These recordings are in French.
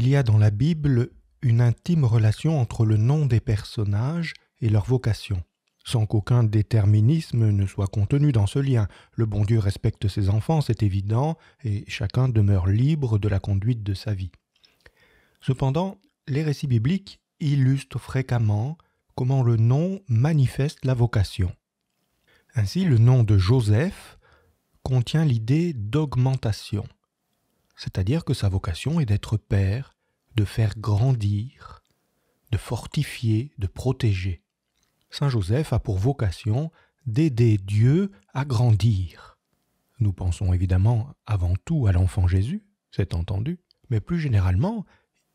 Il y a dans la Bible une intime relation entre le nom des personnages et leur vocation. Sans qu'aucun déterminisme ne soit contenu dans ce lien, le bon Dieu respecte ses enfants, c'est évident, et chacun demeure libre de la conduite de sa vie. Cependant, les récits bibliques illustrent fréquemment comment le nom manifeste la vocation. Ainsi, le nom de Joseph contient l'idée d'augmentation c'est-à-dire que sa vocation est d'être père, de faire grandir, de fortifier, de protéger. Saint Joseph a pour vocation d'aider Dieu à grandir. Nous pensons évidemment avant tout à l'enfant Jésus, c'est entendu, mais plus généralement,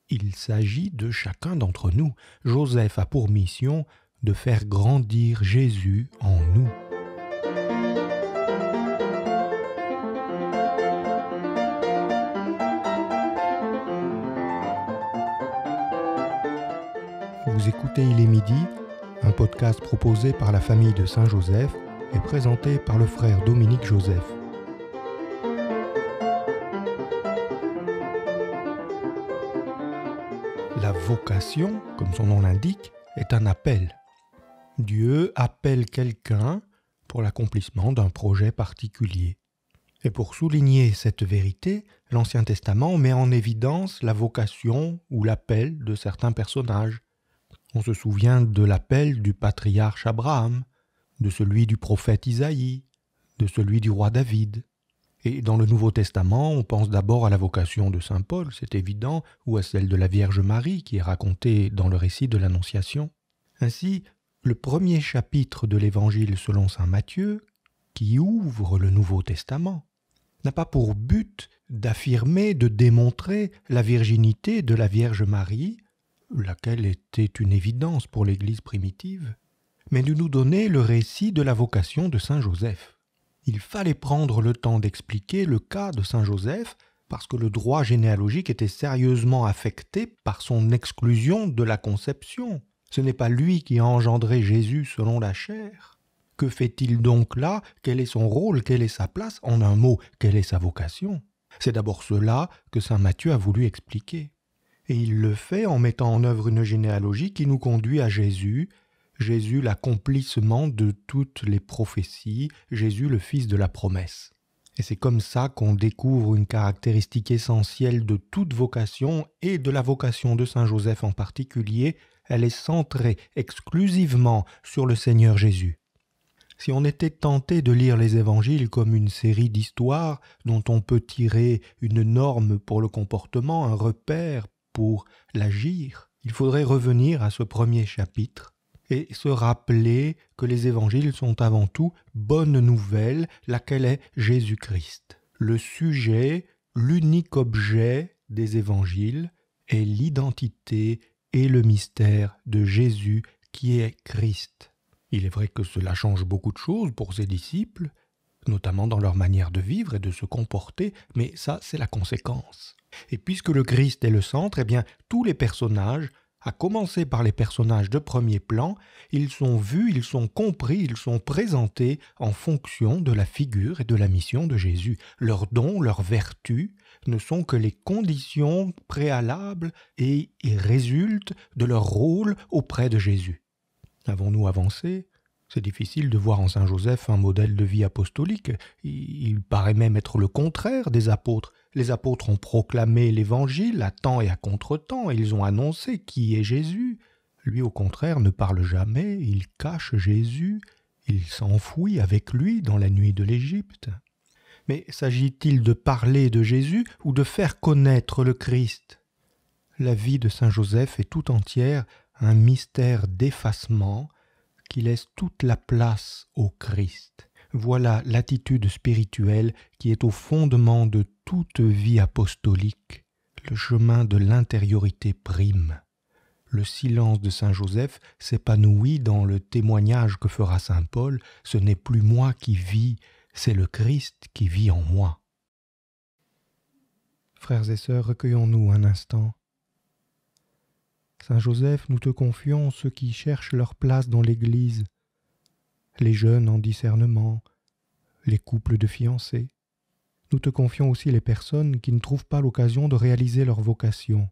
il s'agit de chacun d'entre nous. Joseph a pour mission de faire grandir Jésus en nous. Vous écoutez Il est midi, un podcast proposé par la famille de Saint-Joseph et présenté par le frère Dominique Joseph. La vocation, comme son nom l'indique, est un appel. Dieu appelle quelqu'un pour l'accomplissement d'un projet particulier. Et pour souligner cette vérité, l'Ancien Testament met en évidence la vocation ou l'appel de certains personnages, on se souvient de l'appel du patriarche Abraham, de celui du prophète Isaïe, de celui du roi David. Et dans le Nouveau Testament, on pense d'abord à la vocation de Saint Paul, c'est évident, ou à celle de la Vierge Marie qui est racontée dans le récit de l'Annonciation. Ainsi, le premier chapitre de l'Évangile selon Saint Matthieu, qui ouvre le Nouveau Testament, n'a pas pour but d'affirmer, de démontrer la virginité de la Vierge Marie laquelle était une évidence pour l'Église primitive, mais de nous donner le récit de la vocation de Saint Joseph. Il fallait prendre le temps d'expliquer le cas de Saint Joseph parce que le droit généalogique était sérieusement affecté par son exclusion de la conception. Ce n'est pas lui qui a engendré Jésus selon la chair. Que fait-il donc là Quel est son rôle Quelle est sa place En un mot, quelle est sa vocation C'est d'abord cela que Saint Matthieu a voulu expliquer et il le fait en mettant en œuvre une généalogie qui nous conduit à Jésus, Jésus l'accomplissement de toutes les prophéties, Jésus le Fils de la promesse. Et c'est comme ça qu'on découvre une caractéristique essentielle de toute vocation et de la vocation de Saint Joseph en particulier, elle est centrée exclusivement sur le Seigneur Jésus. Si on était tenté de lire les évangiles comme une série d'histoires dont on peut tirer une norme pour le comportement, un repère pour l'agir, il faudrait revenir à ce premier chapitre et se rappeler que les évangiles sont avant tout bonne nouvelle, laquelle est Jésus-Christ. Le sujet, l'unique objet des évangiles est l'identité et le mystère de Jésus qui est Christ. Il est vrai que cela change beaucoup de choses pour ses disciples, notamment dans leur manière de vivre et de se comporter, mais ça c'est la conséquence. Et puisque le Christ est le centre, eh bien tous les personnages, à commencer par les personnages de premier plan, ils sont vus, ils sont compris, ils sont présentés en fonction de la figure et de la mission de Jésus. Leurs dons, leurs vertus ne sont que les conditions préalables et, ils résultent de leur rôle auprès de Jésus. Avons-nous avancé c'est difficile de voir en Saint Joseph un modèle de vie apostolique. Il paraît même être le contraire des apôtres. Les apôtres ont proclamé l'Évangile à temps et à contre-temps, ils ont annoncé qui est Jésus. Lui, au contraire, ne parle jamais, il cache Jésus, il s'enfouit avec lui dans la nuit de l'Égypte. Mais s'agit-il de parler de Jésus ou de faire connaître le Christ La vie de Saint Joseph est tout entière un mystère d'effacement, qui laisse toute la place au Christ. Voilà l'attitude spirituelle qui est au fondement de toute vie apostolique. Le chemin de l'intériorité prime. Le silence de Saint Joseph s'épanouit dans le témoignage que fera Saint Paul. Ce n'est plus moi qui vis, c'est le Christ qui vit en moi. Frères et sœurs, recueillons-nous un instant Saint Joseph, nous te confions ceux qui cherchent leur place dans l'Église, les jeunes en discernement, les couples de fiancés. Nous te confions aussi les personnes qui ne trouvent pas l'occasion de réaliser leur vocation,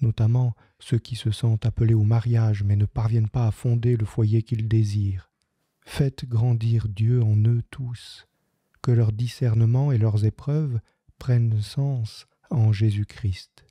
notamment ceux qui se sentent appelés au mariage mais ne parviennent pas à fonder le foyer qu'ils désirent. Faites grandir Dieu en eux tous, que leur discernement et leurs épreuves prennent sens en Jésus-Christ.